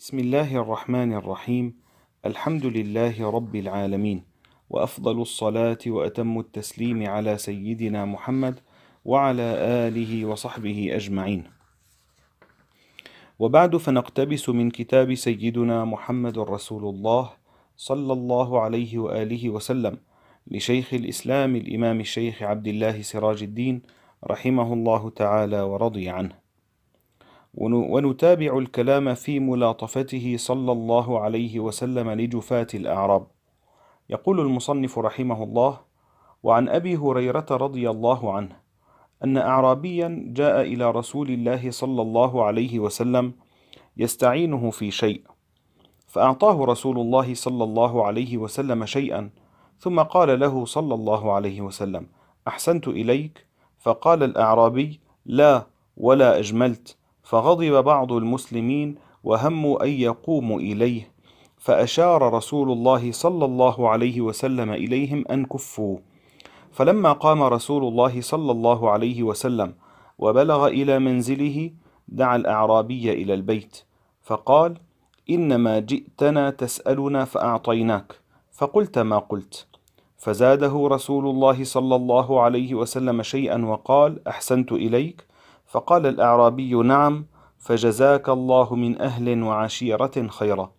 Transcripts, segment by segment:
بسم الله الرحمن الرحيم الحمد لله رب العالمين وافضل الصلاه واتم التسليم على سيدنا محمد وعلى اله وصحبه اجمعين وبعد فنقتبس من كتاب سيدنا محمد رسول الله صلى الله عليه واله وسلم لشيخ الاسلام الامام الشيخ عبد الله سراج الدين رحمه الله تعالى ورضي عنه ونتابع الكلام في ملاطفته صلى الله عليه وسلم لجفاة الأعراب. يقول المصنف رحمه الله: وعن أبي هريرة رضي الله عنه أن أعرابيا جاء إلى رسول الله صلى الله عليه وسلم يستعينه في شيء، فأعطاه رسول الله صلى الله عليه وسلم شيئا، ثم قال له صلى الله عليه وسلم: أحسنت إليك، فقال الأعرابي: لا ولا أجملت، فغضب بعض المسلمين وهموا أن يقوموا إليه فأشار رسول الله صلى الله عليه وسلم إليهم أن كفوا فلما قام رسول الله صلى الله عليه وسلم وبلغ إلى منزله دعا الأعرابي إلى البيت فقال إنما جئتنا تسألنا فأعطيناك فقلت ما قلت فزاده رسول الله صلى الله عليه وسلم شيئا وقال أحسنت إليك فقال الأعرابي نعم فجزاك الله من أهل وعشيرة خيرا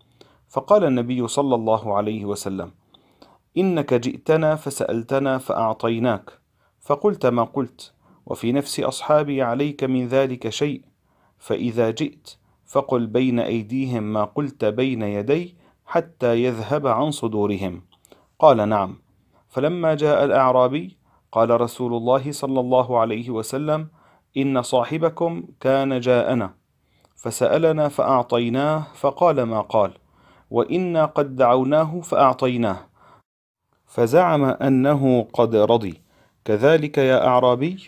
فقال النبي صلى الله عليه وسلم إنك جئتنا فسألتنا فأعطيناك فقلت ما قلت وفي نفس أصحابي عليك من ذلك شيء فإذا جئت فقل بين أيديهم ما قلت بين يدي حتى يذهب عن صدورهم قال نعم فلما جاء الأعرابي قال رسول الله صلى الله عليه وسلم إن صاحبكم كان جاءنا فسألنا فأعطيناه فقال ما قال وإنا قد دعوناه فأعطيناه فزعم أنه قد رضي كذلك يا أعرابي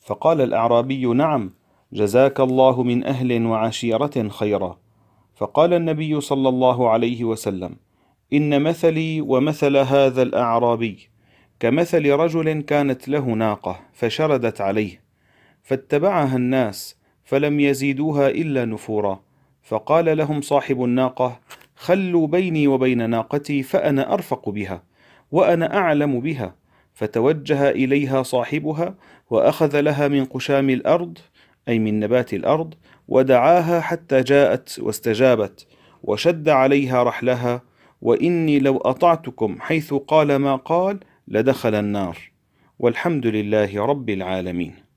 فقال الأعرابي نعم جزاك الله من أهل وعشيرة خيرا فقال النبي صلى الله عليه وسلم إن مثلي ومثل هذا الأعرابي كمثل رجل كانت له ناقة فشردت عليه فاتبعها الناس فلم يزيدوها إلا نفورا فقال لهم صاحب الناقة خلوا بيني وبين ناقتي فأنا أرفق بها وأنا أعلم بها فتوجه إليها صاحبها وأخذ لها من قشام الأرض أي من نبات الأرض ودعاها حتى جاءت واستجابت وشد عليها رحلها وإني لو أطعتكم حيث قال ما قال لدخل النار والحمد لله رب العالمين